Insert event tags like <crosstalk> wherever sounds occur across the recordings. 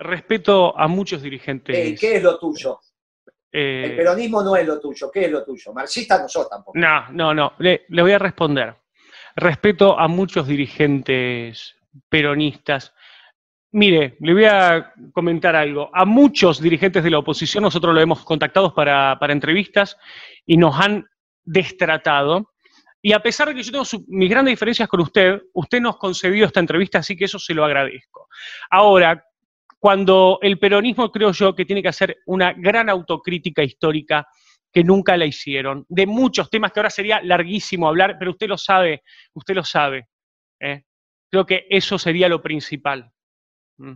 respeto a muchos dirigentes. ¿Y qué es lo tuyo? Eh, el peronismo no es lo tuyo. ¿Qué es lo tuyo? Marxista no soy tampoco. No, no, no. Le, voy a responder. Respeto a muchos dirigentes peronistas. Mire, le voy a comentar algo. A muchos dirigentes de la oposición nosotros lo hemos contactado para, entrevistas y nos han destratado. Y a pesar de que yo tengo mis grandes diferencias con usted, usted nos concedió esta entrevista, así que eso se lo agradezco. Ahora, cuando el peronismo, creo yo, que tiene que hacer una gran autocrítica histórica que nunca la hicieron, de muchos temas que ahora sería larguísimo hablar, pero usted lo sabe, usted lo sabe. ¿eh? Creo que eso sería lo principal. Mm.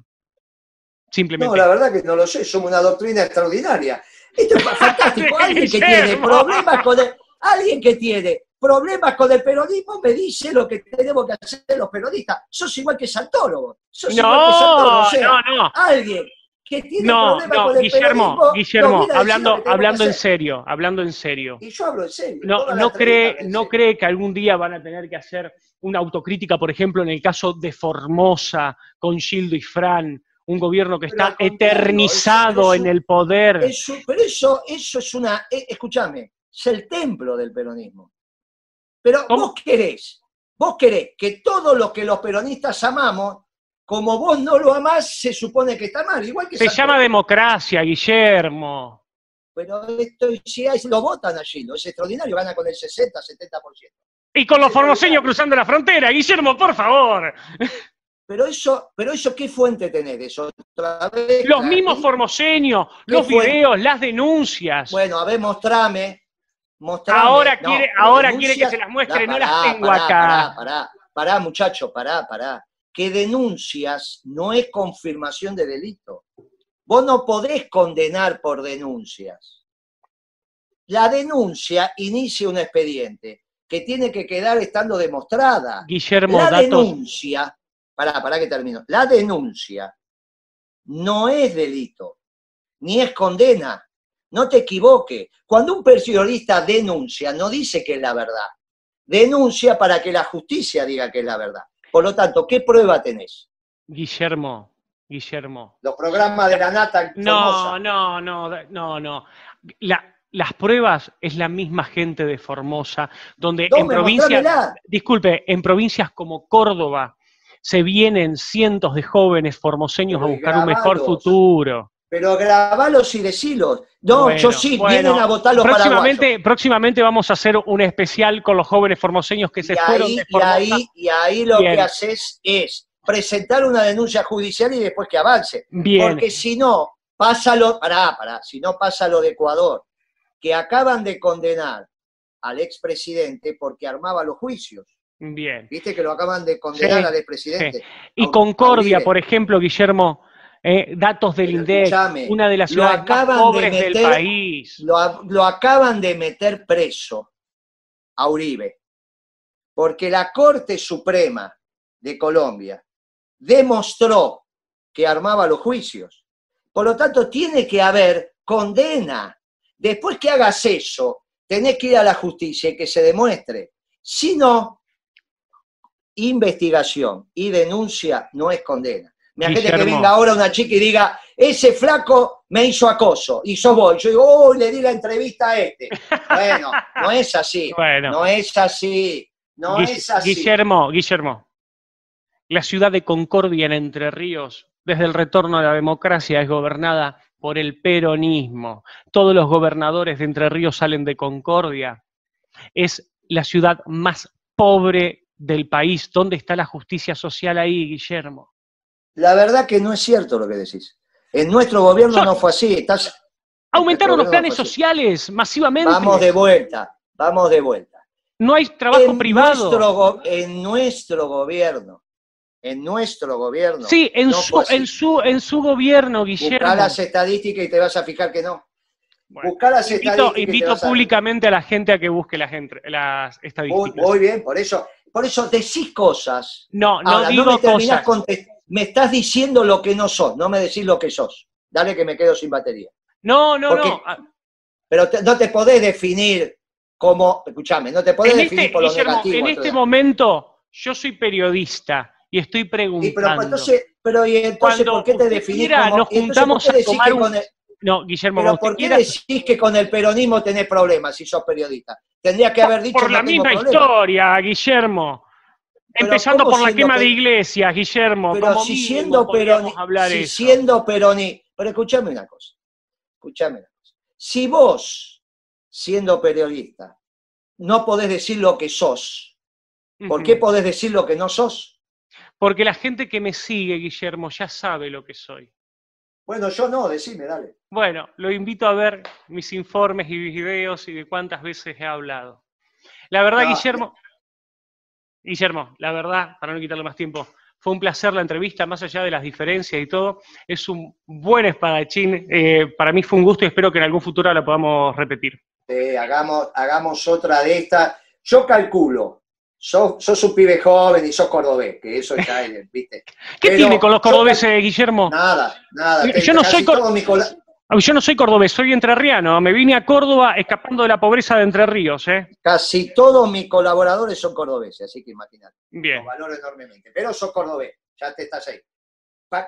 Simplemente. No, la verdad que no lo sé, somos una doctrina extraordinaria. Esto es <laughs> fantástico. Alguien que tiene problemas con el, alguien que tiene problemas con el periodismo, me dice lo que tenemos que hacer los periodistas. Sos igual que Santoro. Sos no, no, no. Alguien que tiene no, problemas Guillermo, Guillermo, hablando, hablando en serio, hablando en serio. Y yo hablo en serio. No, cree, no cree que algún día van a tener que hacer una autocrítica, por ejemplo, en el caso de Formosa, con Gildo y Fran, un gobierno que está eternizado en el poder. pero eso, eso es una, e, escúchame, es el templo del peronismo. Pero vos querés, vos querés que todo lo que los peronistas amamos, como vos no lo amás, se supone que está mal. Igual se llama democracia, Guillermo. Pero esto si lo votan allí, ¿no? es extraordinario, a con el 60, 70%. Y con los formoseños cruzando la frontera, Guillermo, por favor. Pero eso, pero eso ¿qué fuente tenés? Eso, los mismos formoseños, los videos, las denuncias. Bueno, a ver, mostrame, ahora quiere, ahora quiere que se las muestre, no las tengo acá. Pará, pará, muchacho, pará, pará. Que denuncias no es confirmación de delito. Vos no podés condenar por denuncias. La denuncia inicia un expediente que tiene que quedar estando demostrada. Guillermo, la denuncia, pará, pará que termino. La denuncia no es delito, ni es condena. No te equivoques. Cuando un periodista denuncia, no dice que es la verdad. Denuncia para que la justicia diga que es la verdad. Por lo tanto, ¿qué prueba tenés? Guillermo, Guillermo. Los programas de la nata. No, no, no, no, no. las pruebas es la misma gente de Formosa, donde en provincias, disculpe, en provincias como Córdoba se vienen cientos de jóvenes formoseños a buscar un mejor futuro. Pero grabalos y decilos. No, yo sí, vienen a votar los próximamente, Próximamente vamos a hacer un especial con los jóvenes formoseños que se fueron y ahí, y ahí lo que haces es presentar una denuncia judicial y después que avance. Bien. Porque si no, pasa lo, si no pasa lo de Ecuador, que acaban de condenar al expresidente porque armaba los juicios. Bien. Viste que lo acaban de condenar al expresidente. Y Concordia, por ejemplo, Guillermo, eh, datos del INDEC, una de las ciudades más pobres del país. Lo, lo acaban de meter preso a Uribe, porque la Corte Suprema de Colombia demostró que armaba los juicios. Por lo tanto, tiene que haber condena. Después que hagas eso, tenés que ir a la justicia y que se demuestre. Si no, investigación y denuncia no es condena. Me gente que venga ahora una chica y diga, ese flaco me hizo acoso, y yo voy Yo digo, oh, le di la entrevista a este. <laughs> Bueno, no es así. Bueno. No es así. No es así. Guillermo, Guillermo, la ciudad de Concordia en Entre Ríos, desde el retorno a la democracia, es gobernada por el peronismo. Todos los gobernadores de Entre Ríos salen de Concordia. Es la ciudad más pobre del país. ¿Dónde está la justicia social ahí, Guillermo? la verdad que no es cierto lo que decís. En nuestro gobierno no fue así. Estás, aumentaron los planes sociales masivamente. Vamos de vuelta, vamos de vuelta. No hay trabajo privado. en nuestro gobierno, en nuestro gobierno. Sí, en, su, en, su, en su gobierno, Guillermo. Busca las estadísticas y te vas a fijar que no. Busca las invito, estadísticas. Invito públicamente a... la gente a que busque las, las estadísticas. Muy, bien, por eso, por eso decís cosas. No, no digo no cosas me estás diciendo lo que no sos, no me decís lo que sos. Dale que me quedo sin batería. No, no, no. Ah. Pero no te podés definir como, escúchame, no te podés definir este, En este momento yo soy periodista y estoy preguntando. pero, entonces, por qué te definís como, nos juntamos a No, Guillermo, pero ¿por qué decís que con el peronismo tenés problemas si sos periodista? Tendría que haber dicho por, la misma historia, Guillermo. Empezando por la quema de iglesias, Guillermo. Pero si siendo pero si siendo Peroni, pero escúchame una cosa, escúchame una cosa. Si vos, siendo periodista, no podés decir lo que sos, ¿por qué podés decir lo que no sos? Porque la gente que me sigue, Guillermo, ya sabe lo que soy. Bueno, yo no, decime, dale. Bueno, lo invito a ver mis informes y mis videos y de cuántas veces he hablado. La verdad, Guillermo, Guillermo, la verdad, para no quitarle más tiempo, fue un placer la entrevista, más allá de las diferencias y todo. Es un buen espadachín. Eh, para mí fue un gusto y espero que en algún futuro la podamos repetir. Sí, eh, hagamos, hagamos otra de estas. Yo calculo, sos, un pibe joven y sos cordobés, que eso ya es, ¿viste? <laughs> ¿Qué tiene con los cordobeses, Guillermo? Nada, nada. Yo, no soy cordobés. Yo no soy cordobés, soy entrerriano. Me vine a Córdoba escapando de la pobreza de Entre Ríos. ¿eh? Casi todos mis colaboradores son cordobeses, así que imagínate. Bien. Lo valoro enormemente. Pero sos cordobés, ya te estás ahí.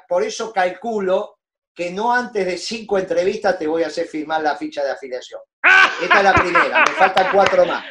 Por eso calculo que no antes de cinco entrevistas te voy a hacer firmar la ficha de afiliación. ¡Ah! Esta es la primera, me faltan cuatro más.